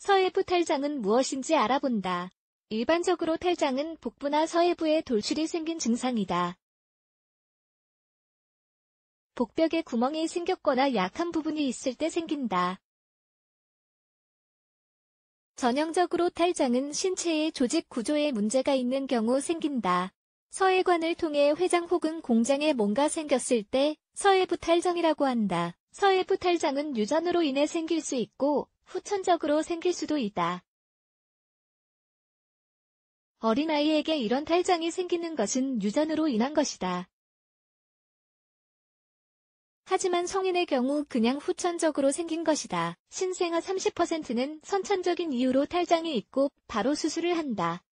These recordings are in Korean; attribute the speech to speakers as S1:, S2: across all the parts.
S1: 서해부 탈장은 무엇인지 알아본다. 일반적으로 탈장은 복부나 서해부에 돌출이 생긴 증상이다. 복벽에 구멍이 생겼거나 약한 부분이 있을 때 생긴다. 전형적으로 탈장은 신체의 조직 구조에 문제가 있는 경우 생긴다. 서해관을 통해 회장 혹은 공장에 뭔가 생겼을 때 서해부 탈장이라고 한다. 서해부 탈장은 유전으로 인해 생길 수 있고 후천적으로 생길 수도 있다. 어린아이에게 이런 탈장이 생기는 것은 유전으로 인한 것이다. 하지만 성인의 경우 그냥 후천적으로 생긴 것이다. 신생아 30%는 선천적인 이유로 탈장이 있고 바로 수술을 한다.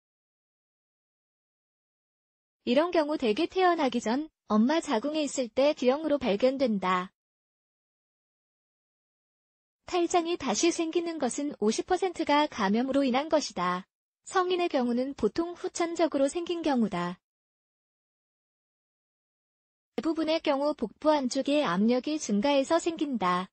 S1: 이런 경우 대개 태어나기 전 엄마 자궁에 있을 때 기형으로 발견된다. 탈장이 다시 생기는 것은 50%가 감염으로 인한 것이다. 성인의 경우는 보통 후천적으로 생긴 경우다. 대부분의 경우 복부 안쪽에 압력이 증가해서 생긴다.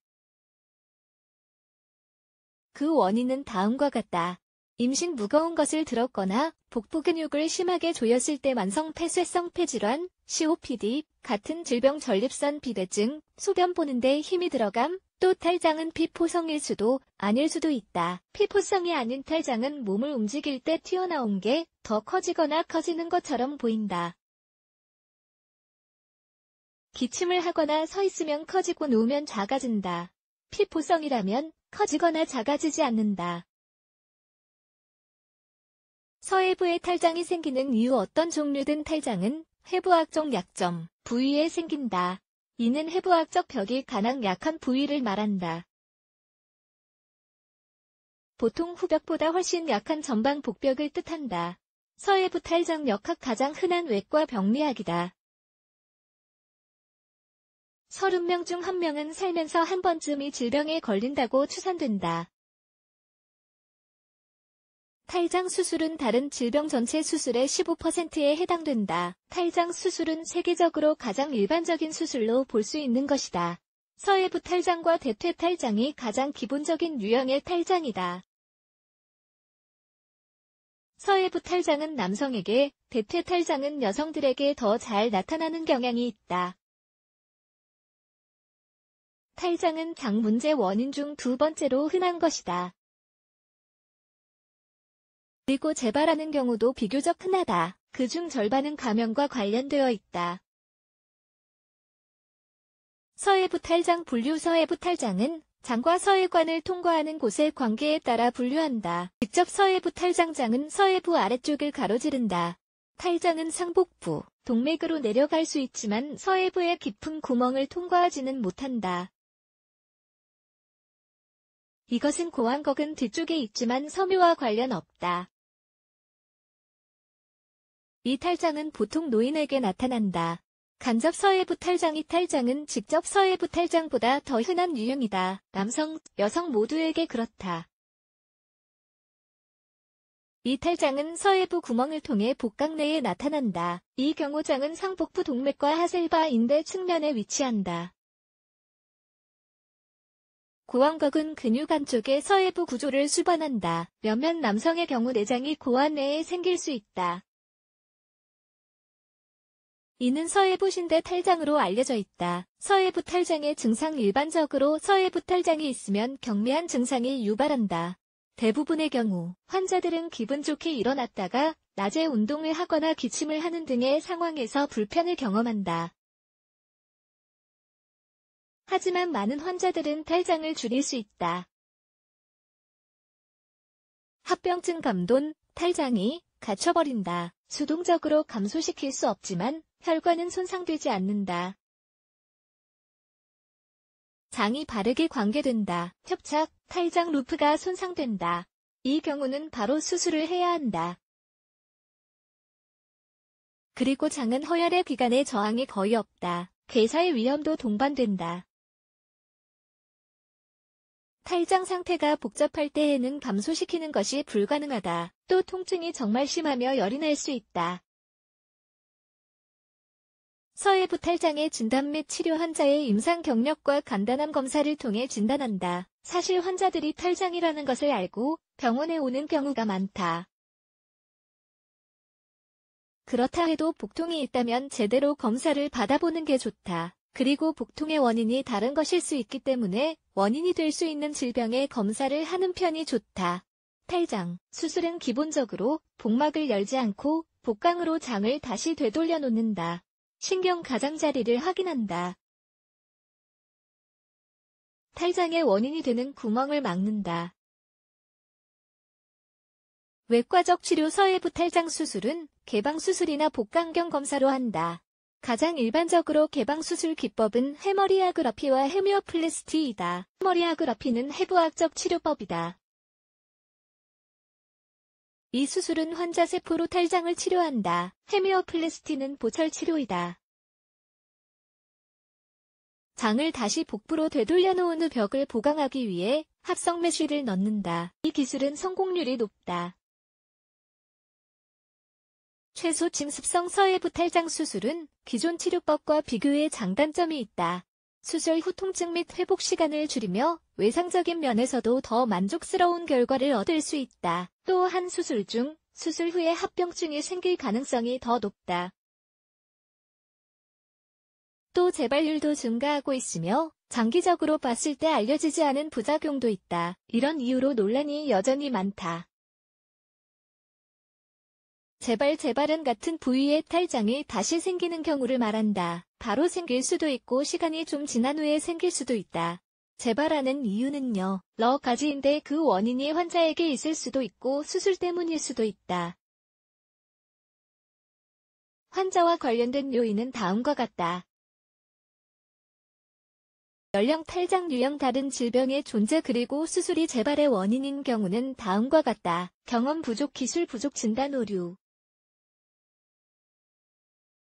S1: 그 원인은 다음과 같다. 임신 무거운 것을 들었거나 복부 근육을 심하게 조였을 때 만성 폐쇄성 폐질환, COPD 같은 질병 전립선 비대증, 소변 보는데 힘이 들어감, 또 탈장은 피포성일 수도 아닐 수도 있다. 피포성이 아닌 탈장은 몸을 움직일 때 튀어나온 게 더 커지거나 커지는 것처럼 보인다. 기침을 하거나 서 있으면 커지고 누우면 작아진다. 피포성이라면 커지거나 작아지지 않는다. 서해부에 탈장이 생기는 이유 어떤 종류든 탈장은 해부학적 약점, 부위에 생긴다. 이는 해부학적 벽이 가장 약한 부위를 말한다. 보통 후벽보다 훨씬 약한 전방 복벽을 뜻한다. 서해부 탈장 역학 가장 흔한 외과 병리학이다. 30명 중 1명은 살면서 한 번쯤 이 질병에 걸린다고 추산된다. 탈장 수술은 다른 질병 전체 수술의 15%에 해당된다. 탈장 수술은 세계적으로 가장 일반적인 수술로 볼 수 있는 것이다. 서해부 탈장과 대퇴 탈장이 가장 기본적인 유형의 탈장이다. 서해부 탈장은 남성에게, 대퇴 탈장은 여성들에게 더 잘 나타나는 경향이 있다. 탈장은 장 문제 원인 중 두 번째로 흔한 것이다.
S2: 그리고 재발하는 경우도 비교적 흔하다. 그 중
S1: 절반은 감염과 관련되어 있다. 서해부탈장 분류 서해부탈장은 장과 서해관을 통과하는 곳의 관계에 따라 분류한다. 직접 서해부 탈장장은 서해부 아래쪽을 가로지른다. 탈장은 상복부, 동맥으로 내려갈 수 있지만 서해부의 깊은 구멍을 통과하지는 못한다. 이것은 고항걱은 뒤쪽에 있지만 섬유와 관련 없다. 이 탈장은 보통 노인에게 나타난다. 간접 서해부 탈장 이 탈장은 직접 서해부 탈장보다 더 흔한 유형이다. 남성, 여성 모두에게 그렇다. 이 탈장은 서해부 구멍을 통해 복강 내에 나타난다. 이 경우장은 상복부 동맥과 하셀바 인대 측면에 위치한다. 고완각은 근육 안쪽에 서해부 구조를 수반한다. 몇몇 남성의 경우 내장이 고환 내에 생길 수 있다. 이는 서해부 신대 탈장으로 알려져 있다. 서해부 탈장의 증상 일반적으로 서해부 탈장이 있으면 경미한 증상이 유발한다. 대부분의 경우 환자들은 기분 좋게 일어났다가 낮에 운동을 하거나 기침을 하는 등의 상황에서 불편을 경험한다. 하지만 많은 환자들은 탈장을 줄일 수 있다. 합병증 감돈, 탈장이 갇혀버린다. 수동적으로 감소시킬 수 없지만 혈관은 손상되지 않는다. 장이 바르게 관계된다. 협착, 탈장 루프가 손상된다. 이 경우는 바로 수술을 해야 한다. 그리고 장은 허혈의 기간에 저항이 거의 없다. 괴사의 위험도 동반된다. 탈장 상태가 복잡할 때에는 감소시키는 것이 불가능하다. 또 통증이 정말 심하며 열이 날 수 있다. 서해 부탈장애 진단 및 치료 환자의 임상 경력과 간단한 검사를 통해 진단한다. 사실 환자들이 탈장이라는 것을 알고 병원에 오는 경우가 많다. 그렇다 해도 복통이 있다면 제대로 검사를 받아보는 게 좋다. 그리고 복통의 원인이 다른 것일 수 있기 때문에 원인이 될 수 있는 질병에 검사를 하는 편이 좋다. 탈장 수술은 기본적으로 복막을 열지 않고 복강으로 장을 다시 되돌려 놓는다. 신경 가장자리를 확인한다.
S2: 탈장의 원인이 되는 구멍을 막는다.
S1: 외과적 치료 서해부 탈장 수술은 개방 수술이나 복강경 검사로 한다. 가장 일반적으로 개방 수술 기법은 해머리아그라피와 헤미오플레스티이다. 해머리아그라피는 해부학적 치료법이다. 이 수술은 환자 세포로 탈장을 치료한다. 헤미오플레스티는 보철 치료이다. 장을 다시 복부로 되돌려 놓은 후 벽을 보강하기 위해 합성 메쉬를 넣는다. 이 기술은 성공률이 높다. 최소 침습성 서해부 탈장 수술은 기존 치료법과 비교해 장단점이 있다. 수술 후 통증 및 회복 시간을 줄이며 외상적인 면에서도 더 만족스러운 결과를 얻을 수 있다. 또한 수술 중, 수술 후에 합병증이 생길 가능성이 더 높다. 또 재발률도 증가하고 있으며 장기적으로 봤을 때 알려지지 않은 부작용도 있다. 이런 이유로 논란이 여전히 많다. 재발 재발은 같은 부위의 탈장이 다시 생기는 경우를 말한다. 바로 생길 수도 있고 시간이 좀 지난 후에 생길 수도 있다. 재발하는 이유는요. 러가지인데그 원인이 환자에게 있을 수도 있고 수술 때문일 수도 있다. 환자와 관련된 요인은 다음과 같다. 연령 탈장 유형 다른 질병의 존재 그리고 수술이 재발의 원인인 경우는 다음과 같다. 경험 부족 기술 부족 진단 오류